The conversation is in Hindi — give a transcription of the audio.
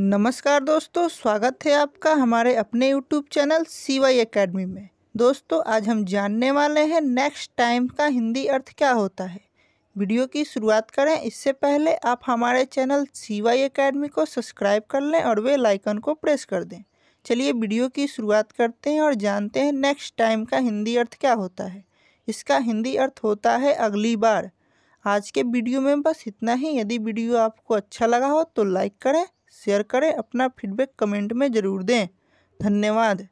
नमस्कार दोस्तों स्वागत है आपका हमारे अपने YouTube channel C Y Academy में दोस्तों आज हम जानने वाले हैं नेक्स्ट टाइम का हिंदी अर्थ क्या होता है वीडियो की शुरुआत करें इससे पहले आप हमारे चैनल सी वाई अकेडमी को सब्सक्राइब कर लें और वे लाइकन को प्रेस कर दें चलिए वीडियो की शुरुआत करते हैं और जानते हैं नेक्स्ट टाइम का हिंदी अर्थ क्या होता है इसका हिंदी अर्थ होता है अगली बार आज के वीडियो में बस इतना ही यदि वीडियो आपको अच्छा लगा हो तो लाइक करें शेयर करें अपना फीडबैक कमेंट में ज़रूर दें धन्यवाद